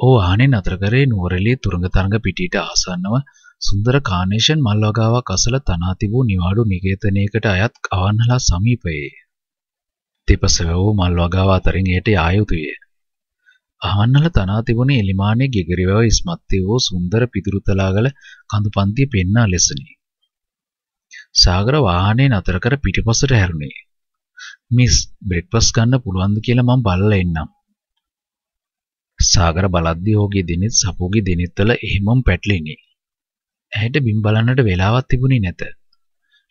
ඔහු ආනේ නතර කරේ නුවරඑළියේ තුරඟ තරඟ පිටියට ආසන්නව සුන්දර කානේෂන් මල් වගාවක් අසල තනා තිබූ නිවාඩු නිකේතනයකට අයත් අවන්හලා සමීපයේ. තිපසවෝ මල් වගාව අතරින් එයට ආ යුතුය. අවන්හල තනා තිබුණේ එලිමානේ ගිගරිවව ඉස්මත් වූ සුන්දර පිදුරු තලාගල කඳු පන්තිය පෙන්නා ලෙසනි. සාගර වාහනේ නතර කර පිටිපසට හැරුණේ. මිස් බ්‍රෙක්ෆාස්ට් ගන්න පුළුවන්ද කියලා මම බලලා එන්නම්. සාගර බලද්දී ඕගේ දිනෙත් සපුගේ දිනෙත්වල එහෙමම පැටලෙන්නේ. ඇහෙට බිම් බලන්නට වෙලාවක් තිබුණේ නැත.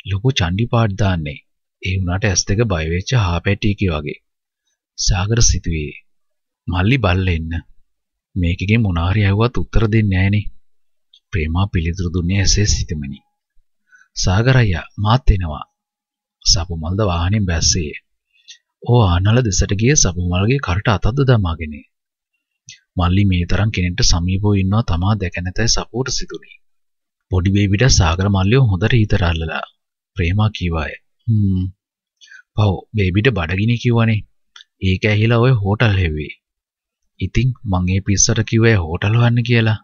ලොකු චණ්ඩි පාට් දාන්නේ. ඒ වුණාට ඇස් දෙක බය වෙච්ච හාපැටියකි වගේ. සාගර සිතුවේ මල්ලි බල්ලෙන්න. මේකෙගෙන් මොනාරි ඇහුවත් උත්තර දෙන්නේ නැහනේ. ප්‍රේමා පිළිතුරු දුන්නේ ඇසේ සිටමනි. සාගර අයියා මාත් එනවා. සපු මල්ද වාහනේ බැස්සේ. ඕ ආනල දෙසට ගිය සපු මල්ගේ කරට අතද්ද දමාගෙනේ. මල්ලි මේ තරම් කෙනෙක්ට සමීපව ඉන්නවා තමා දැක නැතයි සපෝට සිතුනි. පොඩි බේබිට සාගර මල්ලිව හොඳට හිතට අල්ලලා ප්‍රේමා කීවාය. හ්ම්. පව් බේබිට බඩගිනි කිව්වනේ. ඒක ඇහිලා ඔය හෝටල් හැව්වේ. ඉතින් මං ඒ පිස්සට කිව්වේ හෝටල් හොයන්න කියලා.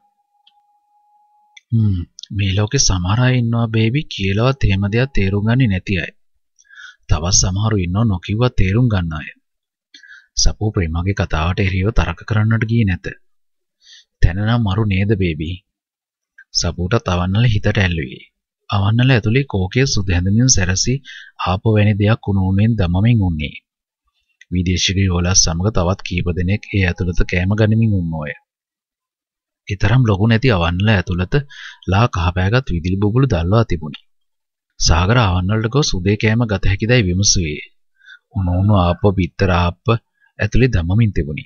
හ්ම් මේ ලෝකේ සමහර අය ඉන්නවා බේබි කියලාවත් එහෙම දෙයක් තේරුම් ගන්නේ නැති අය. තවත් සමහරු ඉන්නව නොකියුවා තේරුම් ගන්න අය. සපෝපේ මගේ කතාවට එරෙහිව තරක කරන්නට ගියේ නැත. තැනනම් මරු නේද බේබී? සපෝටත් අවන්නල හිතට ඇල්ලුවේ. අවන්නල ඇතුලේ කෝකේ සුදු හැඳමින් සැරසී ආපෝ වැනි දෙයක් උණුණුවෙන් දමමින් උන්නේ. විදේශිකයෝ වලස් සමග තවත් කීප දෙනෙක් ඒ ඇතුළත කෑම ගනිමින් උන්නෝය. ඊතරම් ලොකු නැති අවන්නල ඇතුළත ලා කහපෑගත් විදුලි බුබුළු දැල්වා තිබුණි. සාගර අවන්නලට ගොස් උදේ කෑම ගත හැකිදයි විමසුවේ. උණුණු ආපෝ පිටර ආප්ප ඇතුළේ දමමින් තිබුණි.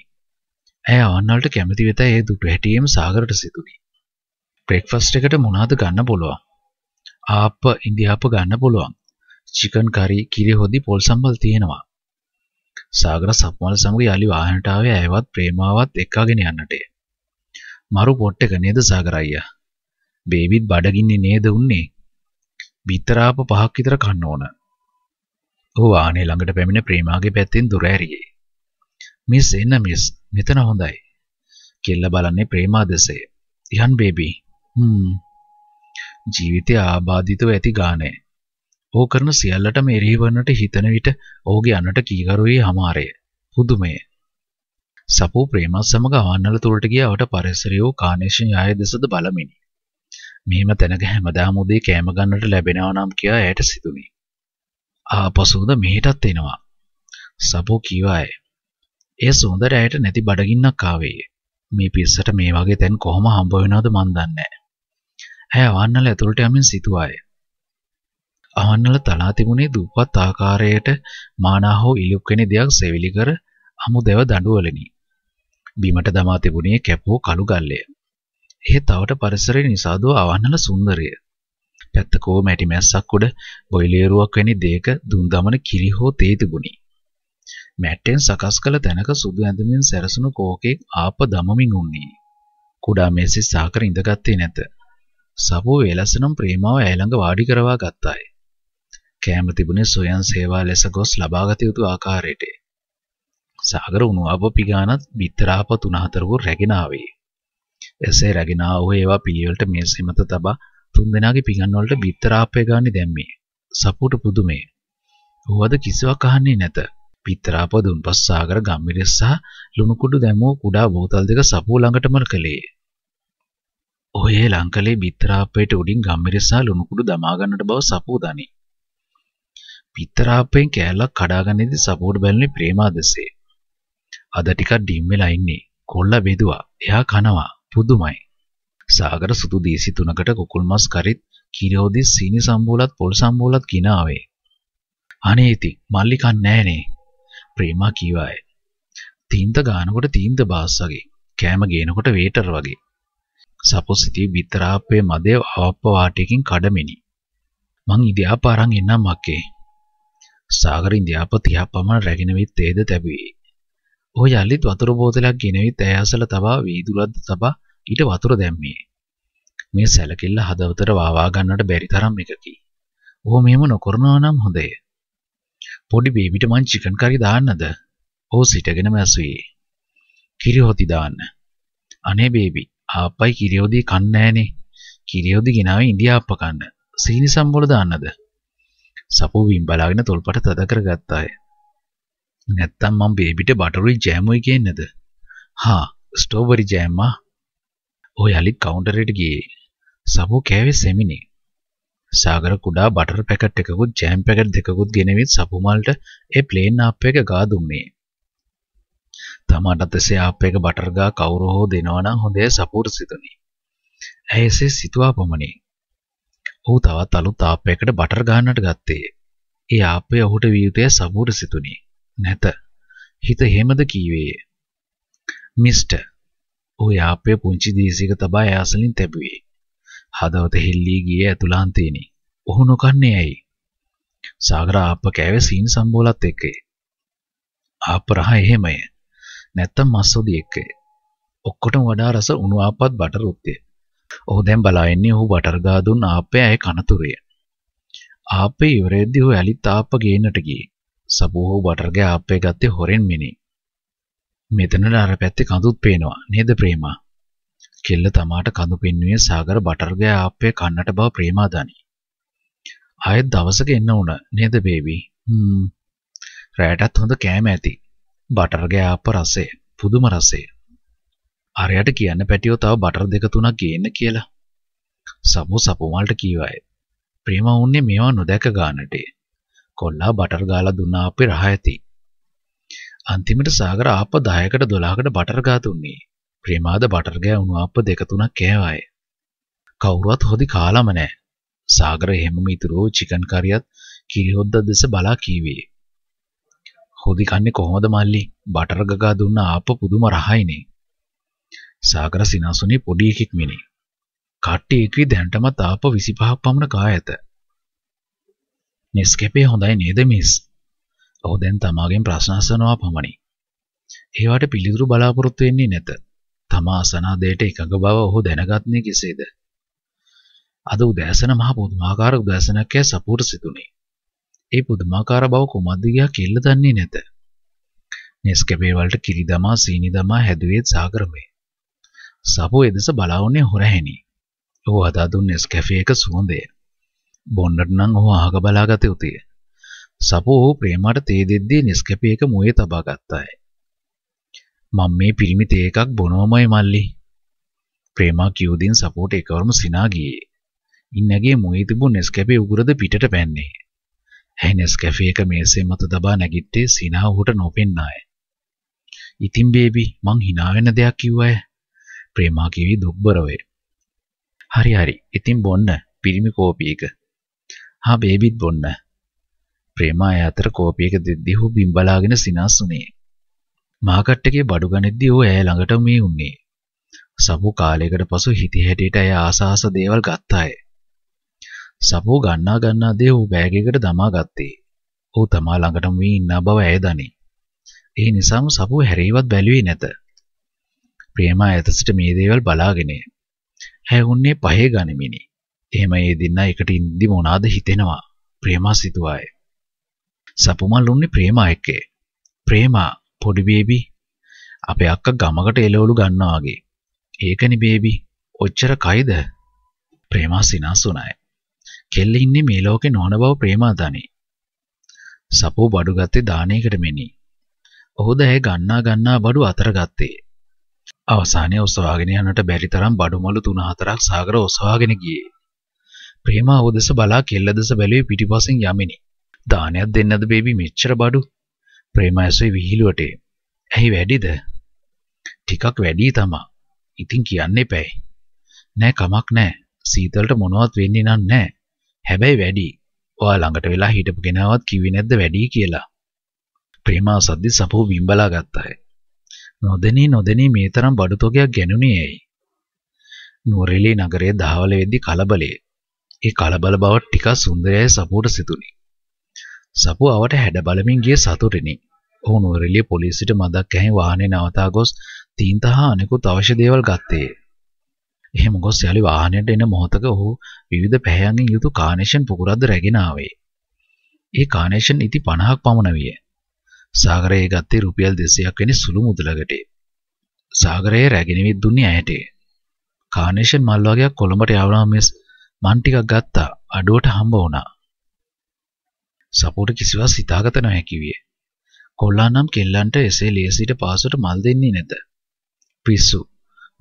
ඇය ආන්නල්ට කැමති වෙත ඒ දුටු හැටියෙම සාගරට සිතුනි. බ්‍රෙක්ෆාස්ට් එකට මොනවද ගන්න පුළුවන්? ආප්ප ඉන්දියාප්ප ගන්න පුළුවන්. චිකන් කරි කිරි හොදි පොල් සම්බල් තියෙනවා. සාගර සප්මල් සමග යලි වාහනට ආවේ ඇයවත් ප්‍රේමාවත් එක්කගෙන යන්නට. මරු පොට් එක නේද සාගර අයියා? බේබිත් බඩගින්නේ නේද උන්නේ? බිත්තරාප පහක් විතර කන්න ඕන. ඔහු ආනේ ළඟට පැමිණ ප්‍රේමාගේ පැත්තෙන් දුර ඇරියේ. මිස් එන්න මිස් මෙතන හොඳයි කියලා බලන්නේ ප්‍රේමාදසය. ඉහන් බේබී. හ්ම්. ජීවිතය ආබාධිතව ඇති ගානේ. ඕ කරන සියල්ලටම එරෙහිවන්නට හිතන විට ඔහුගේ අනට කීකරුවේ හමාරය. පුදුමය. සපෝ ප්‍රේමස් සමග අවන්නල තුරට ගියාට පරිසරය කානේෂන් යාය දෙසද බලමිනි. මෙහෙම තැනක හැමදාම උදේ කෑම ගන්නට ලැබෙනවා නම් කියා ඇයට සිතුනි. ආපසුද මෙහෙටත් එනවා. සපෝ කීවායේ ඒ සුන්දර ඇයට නැති බඩගින්නක් ආවේ. මේ පිස්සට මේ වගේ තැන් කොහොම හම්බ වෙනවද මන් දන්නේ ඇය අවන්නල ඇතුළට යමින් සිතුවාය. අවන්නල තලා තිබුණේ දුප්පත් ආකාරයට මානා හෝ ඉලුක්කෙන දෙයක් සෙවිලි කර අමු දෙව දඬුවලෙනි. බිමට දමා තිබුණේ කැපූ කළු ගල්ලය. එහෙත් අවට පරිසරය නිසාදෝ අවන්නල සුන්දරිය. පැත්තකෝ මැටි මැස්සක් උඩ බොයිලේරුවක් වැනි දෙයක දුම් දමන කිරි හෝ තේ තිබුණි. මැට්ටෙන් සකස් කළ තැනක සුදු ඇඳමින් සැරසුණු කෝකෙක් ආප දමමින් උන්නේ. කුඩා මේසේ සාකර ඉඳගත්තේ නැත. සබෝ වේලසනම් ප්‍රේමාව ඇළඟ වාඩි කරවා ගත්තාය. කෑම තිබුණේ සොයන් සේවා ලෙස ගොස් ලබාගත යුතු ආකාරයට. සාගර උණු අප පිගානත් විතරාප තුන හතරකු රැගෙන ආවේ. එසේ රැගෙන ආවෝ ඒවා පිළිවෙලට මේසේ මත තබා තුන්දෙනාගේ පිගන් වලට විතරාපය ගානේ දැම්මේ. සපුට පුදුමේ. ඔහුවද කිසිවක් අහන්නේ නැත. පිත්‍රාප දුම්පස් සාගර ගම්මිරිස් සහ ලුණුකුඩු දැමුව කුඩා බෝතල් දෙක සපුව ළඟටම කළේ. ඔහේ ලංකලේ පිත්‍රාපයට උඩින් ගම්මිරිස් සහ ලුණුකුඩු දමා ගන්නට බව සපුව දනී. පිත්‍රාපයෙන් කෑල්ලක් කඩාගන්නේදී සපුවට බැලුනේ ප්‍රේමාදසේ. අද ටිකක් ඩිම් වෙලා ඉන්නේ. කොල්ලා බෙදුවා. එයා කනවා. පුදුමයි. සාගර සුදු දීසි තුනකට කුකුල් මස් කරිත් කිරෝදි සීනි සම්බෝලත් පොල් සම්බෝලත් කිනාවේ. අනේ ඉතින් මල්ලි කන්නේ නෑනේ. ප්‍රේමා කීවා අය. තීන්ත ගානකොට තීන්ත බාස් වගේ. කෑම ගේනකොට වේටර් වගේ. සපොස් හිටියේ බිත්තරාප්පේ මදේ අවප්ප වාටයකින් කඩමිනි. මං ඉදියාප අරන් එන්නම් මක්කේ. සාගර ඉන්දියාප 30ක් පමණ රැගෙන විත් තේද තැබුවේ. ඔහු යල්ලිත් වතුර බෝතලයක් ගෙනවිත් ඇය අසල තබා වීදුරද්ද තබා ඊට වතුර දැම්මේ. මේ සැලකිල්ල හදවතට වවා ගන්නට බැරි තරම් එකකි. ඔහු මෙහෙම නොකරනවා නම් හොඳය. පොඩි බේබිට මං චිකන් කරි දාන්නද? ඔහු සිටගෙනම ඇසුවේ. කිරිහොති දාන්න. අනේ බේබි, ආප්පයි කිරියොදි කන්නේ නෑනේ. කිරියොදි ගිනාවේ ඉන්දියාප්ප කන්න. සීනි සම්බොල දාන්නද? සපුවින් බලාගෙන තොල්පට තද කරගත්තාය. නැත්තම් මං බේබිට බටරුයි ජෑමුයි කියන්නේද? හා, ස්ට්‍රෝබරි ජෑම්මා. ඔය අලිත් කවුන්ටරේට ගියේ. සපු කෑවේ සෙමිනේ. සාගර කුඩා බටර් පැකට් එකකුත් ජෑම් පැකට් දෙකකුත් ගෙනවිත් සපුමල්ට ඒ ප්ලේන් ආප් එක ගා දුන්නේ. තමාටත් එසේ ආප් එක බටර් ගා කවුරු හෝ දෙනවා නම් හොඳේ සපූර් සිතුනි. ඇය එසේ සිතුවා පමණි. ඔහු තවත් අලුත් ආප් එකකට බටර් ගන්නට ගත්තේ. ඒ ආපේ ඔහුට වියුතය සමූර සිතුනි. නැත. හිත හෙමද කීවේය. මිස්ටර්. ඔහු ආපේ පුංචි දීසික තබා ඇසලින් තැබුවේ. හදවත හෙල්ලී ගියේ ඇතුලාන්තේනේ. ඔහු නොකන්නේ ඇයි? සාගර ආප්ප කෑවේ සීන් සම්බෝලත් එක්කේ. ආප්ප රහ එහෙමය. නැත්තම් මස්සොදි එක්කේ. ඔක්කොටම වඩා රස උණු ආප්පත් බටර් උත්තේ. ඔහු දැන් බලා ඉන්නේ ඔහු බටර් ගා දුන්න ආප්පේ ඇය කනතුරේ. ආප්පේ ඉවරෙද්දී ඔහු ඇලිත් ආප්ප ගේන්නට ගියේ. සබෝහෝ බටර් ගෑ ආප්පේ ගත්තේ හොරෙන් මිනි. මෙතනට අර පැත්තේ කඳුත් පේනවා. නේද ප්‍රේමා? කෙල්ල තමාට කඳු පින්නුවේ සාගර බටර්ගේ ආප්පේ කන්නට බව ප්‍රේමාදානි. ආයෙත් දවසක එන්න උන නේද බේබි? හ්ම්. රැයටත් හොඳ කෑම ඇති. බටර්ගේ ආප්ප රසය පුදුම රසය. ආරයට කියන්න පැටියෝ තව බටර් දෙක තුනක් ගේන්න කියලා. සමු සපුමල්ට කීවාය. ප්‍රේමා උන්නේ මේවා නොදැක ගන්නටේ. කොල්ලා බටර් ගාලා දුන්න ආප්පේ රහ ඇති. අන්තිමට සාගර ආප්ප 10කට 12කට බටර් ගා දුන්නේ. ප්‍රේමාද බටර් ගෑවුණු අප්ප දෙක තුනක් කෑවාය. කවුරුවත් හොදි කාලම නැහැ. සාගර හැමම ඉතුරු චිකන් කරියත් කිරිහොද්ද දෙස බලා කීවේ. හොදි කන්නේ කොහොමද මල්ලි? බටර් ගගා දුන්න ආප්ප පුදුම රහයිනේ. සාගර සිනාසුනේ පොඩි එකෙක් මිනේ. කට්ටි එකේ දැන්ටමත් ආප්ප 25ක් පමණ කා ඇත. නෙස්කැපේ හොඳයි නේද මිස්? ඔහු දැන් තමාගෙන් ප්‍රශ්න අසනවා පමණි. ඒවට පිළිතුරු බලාපොරොත්තු වෙන්නේ නැත. තමා අසනාදයට එකඟ බව ඔහු දැනගත්නේ කෙසේද? අද උදෑසන මහ පුදුමාකාර උදෑසනක් ඇය සපුවට සිතුනේ. ඒ පුදුමාකාර බව කුමද්ද ගියා කියලා දන්නේ නැත. නෙස්කැපේ වලට කිරි දමා සීනි දමා හැදුවේ සාගරමේ. සපුව එදෙස බලාවන්නේ හොරහැණි. ඔහු අදා දුන් නෙස්කැෆේ එක සුවඳය. බොන්නට නම් ඔහු අහක බලාගත යුතුය. සපෝ ප්‍රේමට තේ දෙද්දී නෙස්කැපේ එක මුවේ තබා ගත්තාය. මම මේ පිරිමි තේ එකක් බොනවමයි මල්ලි. ප්‍රේමා කියෝදින් සපෝට් එකවරම සිනා ගියේ. ඉන්නගේ මුවේ තිබුණු නෙස්කැෆේ උගුරද පිටට පැන්නේ. ඇයි නෙස්කැෆේ එක මේසේ මත දබා නැගිට්ටේ සිනා ඔහුට නොපෙන්නාය. ඉතින් බේබි මං hina වෙන දෙයක් කිව්වය. ප්‍රේමා කිවි දුක්බර වේ. හරි හරි. ඉතින් බොන්න පිරිමි කෝපි එක. හා බේබිත් බොන්න. ප්‍රේමා අතර කෝපි එක දෙද්දී හු බිම් බලාගෙන සිනාසුනේ. මාකට් එකේ බඩු ගනිද්දී ඌ ඇය ළඟට මේ උන්නේ. සබු කාලයකට පසු හිති හැටියට ඇය ආසාස දේවල් ගත්තාය. සබු ගන්නා ගන්නා දේ ඌ බෑග් එකට දමා ගත්තේ. ඌ තමා ළඟටම වී ඉන්න බව ඇය දනී. ඒ නිසාම සබු හැරීවත් බැලුවේ නැත. ප්‍රේමා ඈත සිට මේ දේවල් බලාගෙන. ඇය උන්නේ පහේ ගනිමිනි. එහෙම ඒ දින්නා එකට ඉඳි මොනාද හිතෙනවා. ප්‍රේමා සිතුවාය. සපුමල් උන්නේ ප්‍රේමා එක්කේ. ප්‍රේමා පොඩි බේබි අපේ අක්කා ගමකට එළවලු ගන්නවා වගේ. ඒකනි බේබි. ඔච්චර කයිද? ප්‍රේමා සිනාසුණායි. කෙල්ල ඉන්නේ මේ ලෝකේ නොවන බව ප්‍රේමා දනි. සපෝ බඩු ගත්තේ දානයකට මෙනි. ඔහුද ඇය ගන්නා ගන්නා බඩු අතර ගත්තේ. අවසානයේ ඔසවාගෙන යන්නට බැරි තරම් බඩු මලු තුන හතරක් සාගර ඔසවාගෙන ගියේ. ප්‍රේමා ඔහු දෙස බලා කෙල්ල දෙස බැලුවේ පිටිපසින් යමිනි. දානයක් දෙන්නද බේබි මෙච්චර බඩු? ප්‍රේමයසේ විහිළුවට ඇයි වැඩිද? ටිකක් වැඩි තමා. ඉතින් කියන්න එපැයි. නෑ කමක් නෑ. සීතලට මොනවත් වෙන්නේ නම් නෑ. හැබැයි වැඩි. ඔයා ළඟට වෙලා හිටපු කෙනාවත් කිව්වේ නැද්ද වැඩි කියලා? ප්‍රේමා සද්දි සපෝ විඹලා ගත්තාය. නොදෙනී නොදෙනී මේ තරම් බඩු තොගයක් ගැනුනේ ඇයි? නුවරඑළිය නගරයේ දහවල වෙද්දි කලබලයේ. ඒ කලබල බව ටිකක් සුන්දරයයි සපෝට සිතුනේ. සපුවාවට හැඩ බලමින් ගිය සතුටිනි. ඔහු නුවරඑළිය පොලිසියට මදක් ඇහින් වාහනේ නවතා ගොස් තීන්ත හා අනෙකුත් අවශ්‍ය දේවල් ගත්තේ. එහෙම ගොස් යාලි වාහනයට එන මොහොතක ඔහු විවිධ පැහැයන්ගෙන් යුතු කානේෂන් පුකුරද්ද රැගෙන ආවේ. ඒ කානේෂන් ඉති 50ක් පමණ විය. සාගරයේ ගත්තේ රුපියල් 200ක් වෙනි සුළු මුදලකට. සාගරයේ රැගෙනවිත් දුන්නේ ඇයට. කානේෂන් මල් වර්ගයක් කොළඹට යවනවා මිස් මන් ටිකක් ගත්තා අඩුවට හම්බ වුණා. සපෝට කිසිවක් සිතාගත නොහැකි විය. කොල්ලානම් කෙල්ලන්ට එසේ ලේසියට පාසුවට මල් දෙන්නේ නැත. පිස්සු.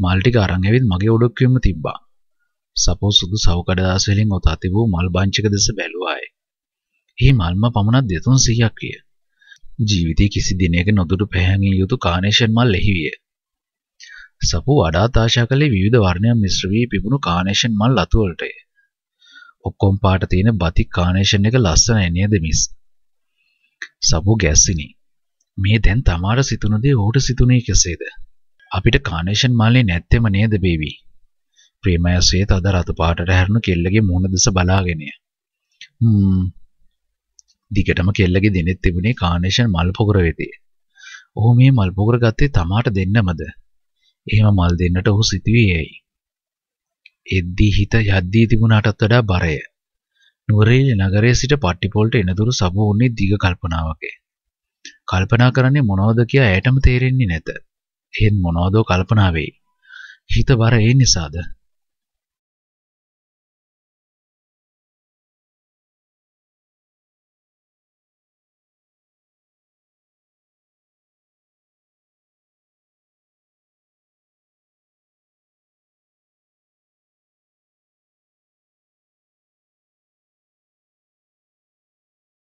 මල් ටික අරන් ඇවිත් මගේ ඔඩොක්කුවෙම තිබ්බා. සපෝ සුදු සව කඩදාස වලින් ඔතා තිබූ මල් බංචක දෙස බැලුවාය. එහි මල්ම පමණක් 2300ක් විය. ජීවිතයේ කිසි දිනයක නොදුටු පැහැඟිය යුතු කානේෂන් මල් එහි විය. සපෝ වඩාත් ආශා කළේ විවිධ වර්ණයන් මිශ්‍ර වී පිපුණු කානේෂන් මල් අතු වලටය. ඔක්කොම පාට තියෙන බති කානේෂන් එක ලස්සනයි නේද මිස්? සබු ගැස්සිනි. මේ දැන් තමාට සිතුන දේ ඔහුට සිතුනේ කෙසේද? අපිට කානේෂන් මාලේ නැත්තේම නේද බේබි? ප්‍රේමය සේත අද රතු පාටට හැරුණු කෙල්ලගේ මූණ දෙස බලාගෙනය. හ්ම්. දිගටම කෙල්ලගේ දෙනෙත් තිබුණේ කානේෂන් මල් පොකුර වෙතේ. ඔහු මේ මල් පොකුර ගත්තේ තමාට දෙන්නමද? එහෙම මල් දෙන්නට ඔහු සිතුවේ ඇයි? එද්දී හිත යද්දී තිබුණාටත් වඩා බරය. නුවරඑළිය නගරයේ සිට පට්ටිපොල්ට එනතුරු සබු වුණේ දිග කල්පනාවකේ. කල්පනා කරන්නේ මොනවද කියා ඇයටම තේරෙන්නේ නැත. එහෙත් මොනවදෝ කල්පනා වෙයි. හිත බර ඒ නිසාද